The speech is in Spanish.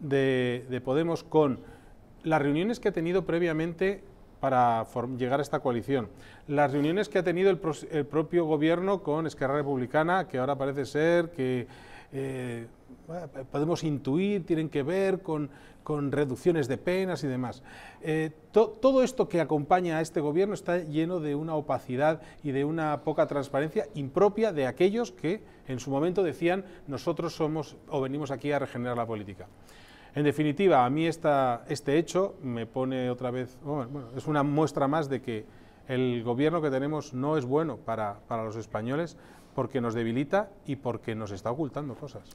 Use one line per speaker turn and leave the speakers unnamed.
de, Podemos con las reuniones que ha tenido previamente para llegar a esta coalición. Las reuniones que ha tenido el, propio gobierno con Esquerra Republicana, que ahora parece ser que eh, podemos intuir, tienen que ver con, con reducciones de penas y demás. Eh, todo esto que acompaña a este gobierno está lleno de una opacidad y de una poca transparencia impropia de aquellos que en su momento decían nosotros somos o venimos aquí a regenerar la política. En definitiva, a mí este hecho me pone otra vez, es una muestra más de que el gobierno que tenemos no es bueno para, los españoles porque nos debilita y porque nos está ocultando cosas.